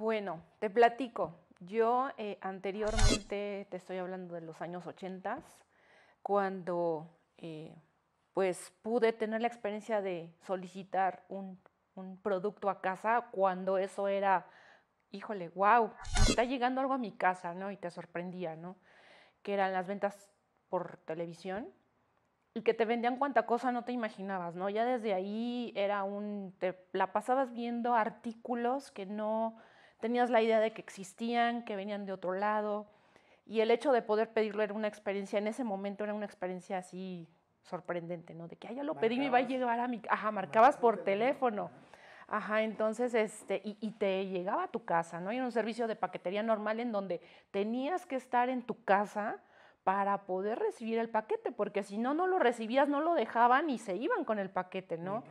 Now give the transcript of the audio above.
Bueno, te platico. Yo eh, anteriormente, te estoy hablando de los años 80, cuando eh, pues pude tener la experiencia de solicitar un, producto a casa cuando eso era, híjole, wow, está llegando algo a mi casa, ¿no? Y te sorprendía, ¿no? Que eran las ventas por televisión y que te vendían cuanta cosa no te imaginabas, ¿no? Ya desde ahí era un, te la pasabas viendo artículos que no tenías la idea de que existían, que venían de otro lado, y el hecho de poder pedirlo era una experiencia, en ese momento era una experiencia así sorprendente, ¿no? De que, ah, ya lo pedí, me va a llegar a mi... Ajá, marcabas por teléfono. Ajá, entonces, este, y, y, te llegaba a tu casa, ¿no? Era un servicio de paquetería normal en donde tenías que estar en tu casa para poder recibir el paquete, porque si no, no lo recibías, no lo dejaban y se iban con el paquete, ¿no?